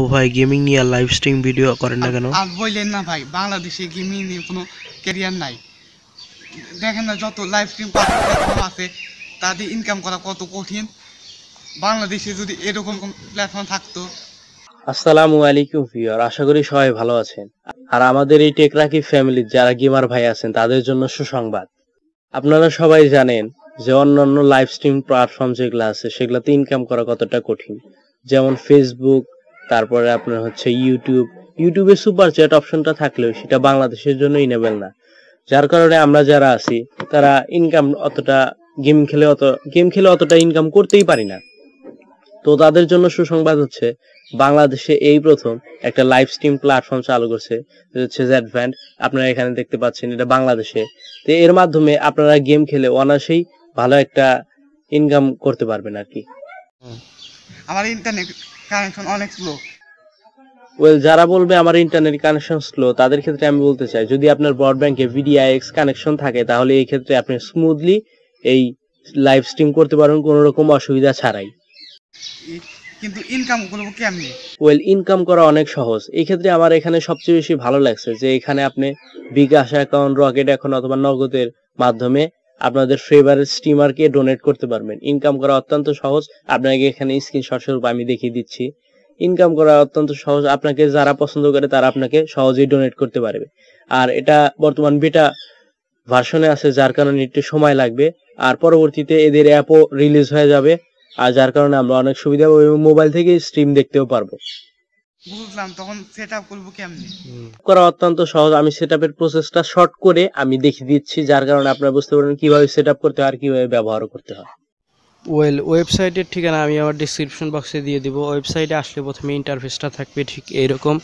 ও ভাই গেমিং নিয়ে live stream video করেন না কেন আর বলেন না ভাই বাংলাদেশে গেমিং নিয়ে কোনো ক্যারিয়ার নাই দেখেন না যত লাইভ স্ট্রিম প্ল্যাটফর্ম আছে তাদের ইনকাম করা কত কঠিন বাংলাদেশে যদি এরকম প্ল্যাটফর্ম থাকতো আসসালামু আলাইকুম ভিউয়ার আশা করি সবাই ভালো আছেন আর আমাদের এই টেকরাকি ফ্যামিলির যারা গেমার ভাই আছেন তাদের জন্য সুসংবাদ আপনারা সবাই জানেন যে অন্যান্য লাইভ স্ট্রিম প্ল্যাটফর্ম যেগুলো আছে সেগুলোতে ইনকাম করা কতটা কঠিন যেমন ফেসবুক তারপরে আপনার হচ্ছে ইউটিউব ইউটিউবে সুপার চ্যাট অপশনটা থাকলেও সেটা বাংলাদেশের জন্য ইনেবেল না যার কারণে আমরা যারা আছি তারা ইনকাম অতটা গেম খেলে অত গেম খেলে অতটা ইনকাম করতেই পারি না তো তাদের জন্য সুসংবাদ হচ্ছে বাংলাদেশে এই প্রথম একটা লাইভ স্ট্রিম প্ল্যাটফর্ম চালু করছে হচ্ছে জ্যাডভ্যান্ড আপনারা এখানে দেখতে পাচ্ছেন এটা বাংলাদেশে তো এর মাধ্যমে আপনারা গেম খেলে অনাসেই ভালো একটা ইনকাম করতে পারবেন আর কি আমার ইন্টারনেট কানেকশন অনেক স্লো ওয়েল যারা বলবে আমার ইন্টারনেট কানেকশন স্লো তাদের ক্ষেত্রে আমি বলতে চাই যদি আপনার ব্রডব্যান্ডে ভিডিআইএক্স কানেকশন থাকে তাহলে এই ক্ষেত্রে আপনি স্মুথলি এই লাইভ স্ট্রিম করতে পারেন কোনো রকম অসুবিধা ছাড়াই কিন্তু ইনকাম করবো কেমনে ওয়েল ইনকাম করা অনেক সহজ এই ক্ষেত্রে আমার এখানে সবচেয়ে বেশি ভালো লাগছে যে এখানে আপনি বিকাশ অ্যাকাউন্ট রকেট এখন অথবা নগদের মাধ্যমে আপনাদের ফেভারের স্টিমারকে ডোনেট করতে পারবেন ইনকাম করা অত্যন্ত সহজ আপনাকে এখানে স্ক্রিনশট স্বরূপ আমি দেখিয়ে দিচ্ছি ইনকাম করা অত্যন্ত সহজ আপনাকে যারা পছন্দ করে তারা আপনাকে সহজেই ডোনেট করতে পারবে আর এটা বর্তমান বেটা ভার্সনে আছে যার কারণে একটু সময় লাগবে আর পরবর্তীতে এদের অ্যাপও রিলিজ হয়ে যাবে আর যার কারণে আমরা অনেক সুবিধা এবং মোবাইল থেকে স্ট্রিম দেখতেও পারবো বুঝলাম তখন সেট আপ করবো করা অত্যন্ত সহজ আমি সেট আপের প্রসেসটা শর্ট করে আমি দেখিয়ে দিচ্ছি যার কারণে আপনারা বুঝতে পারবেন কিভাবে সেট আপ করতে হয় আর কিভাবে ব্যবহার করতে হয় ওয়েল ওয়েবসাইটের ঠিকানা আমি আমার ডিসক্রিপশন বক্সে দিয়ে দিব ওয়েবসাইটে আসলে প্রথমে ইন্টারফেসটা থাকবে ঠিক এইরকম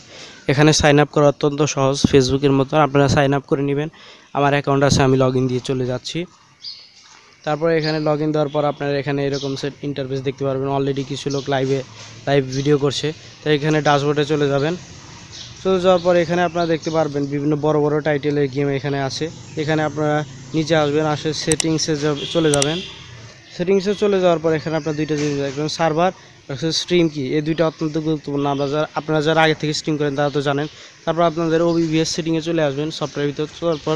এখানে সাইন আপ করা অত্যন্ত সহজ ফেসবুকের মতো আপনারা সাইন আপ করে নেবেন আমার অ্যাকাউন্ট আছে আমি লগ দিয়ে চলে যাচ্ছি তারপরে এখানে লগ ইন দেওয়ার পর আপনারা এখানে এরকম সেট ইন্টারফেস দেখতে পারবেন অলরেডি কিছু লোক লাইভে লাইভ ভিডিও করছে তো এখানে ড্যাশবোর্ডে চলে যাবেন চলে যাওয়ার পর এখানে আপনারা দেখতে পারবেন বিভিন্ন বড় বড় টাইটেলের গেম এখানে আছে এখানে আপনারা নিচে আসবেন আসে সেটিংসে চলে যাবেন সেটিংসে চলে যাওয়ার পর এখানে আপনার দুইটা জিনিস একজন সার্ভার একজন স্ট্রিম কি এই দুইটা অত্যন্ত গুরুত্বপূর্ণ আমরা যারা আপনারা যারা আগে থেকে স্ট্রিম করেন তারা তো জানেন তারপর আপনাদের ওবিভিএস সেটিংয়ে চলে আসবেন সফটওয়্যার ভিতরে চলার পর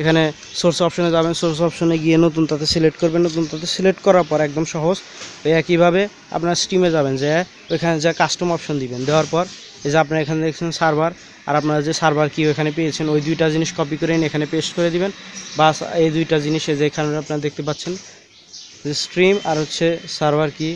এখানে সোর্স অপশনে যাবেন সোর্স অপশনে গিয়ে নতুন তাতে সিলেক্ট করবেন নতুন তাতে সিলেক্ট করার পর একদম সহজ ওই একইভাবে আপনার স্ট্রিমে যাবেন যে ওইখানে যা কাস্টম অপশন দিবেন দেওয়ার পর এই যে আপনারা এখানে দেখছেন সার্ভার আর আপনারা যে সার্ভার কি ওইখানে পেয়েছেন ওই দুইটা জিনিস কপি করে এখানে পেস্ট করে দিবেন বাস এই দুইটা জিনিস এই যে এখানে আপনারা দেখতে পাচ্ছেন স্ট্রিম আর হচ্ছে সার্ভার মানে কি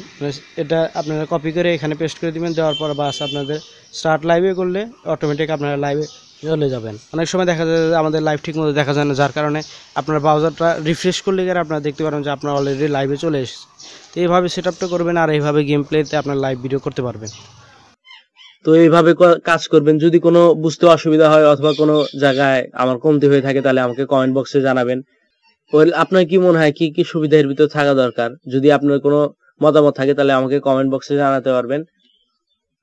এটা আপনারা কপি করে এখানে পেস্ট করে দিবেন দেওয়ার পর বাস আপনাদের স্টার্ট লাইভে করলে অটোমেটিক আপনারা লাইভে চলে যাবেন অনেক সময় দেখা যায় আমাদের লাইভ মতো দেখা যায় না যার কারণে আপনার ব্রাউজারটা রিফ্রেশ করলে গেলে আপনারা দেখতে পারেন যে আপনার অলরেডি লাইভে চলে এসেছে তো এইভাবে সেট করবেন আর এইভাবে গেম প্লেতে আপনার লাইভ ভিডিও করতে পারবেন তো এইভাবে কাজ করবেন যদি কোনো বুঝতে অসুবিধা হয় অথবা কোনো জায়গায় আমার কমতি হয়ে থাকে তাহলে আমাকে কমেন্ট বক্সে জানাবেন আপনার কি মনে হয় কি কি সুবিধার ভিতর থাকা দরকার যদি আপনার কোনো মতামত থাকে তাহলে আমাকে কমেন্ট বক্সে জানাতে পারবেন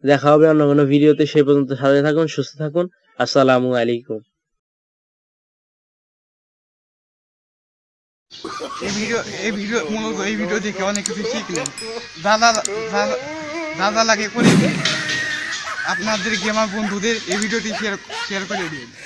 দেখা হবে অন্য কোনো ভিডিওতে সেই পর্যন্ত সাথে থাকুন সুস্থ থাকুন আসসালামু আলাইকুম এই ভিডিও এই ভিডিও মূলত এই ভিডিও দেখে অনেক কিছু শিখলেন দাদা দাদা লাগে করে আপনাদের গেমার বন্ধুদের এই ভিডিওটি শেয়ার শেয়ার করে দিন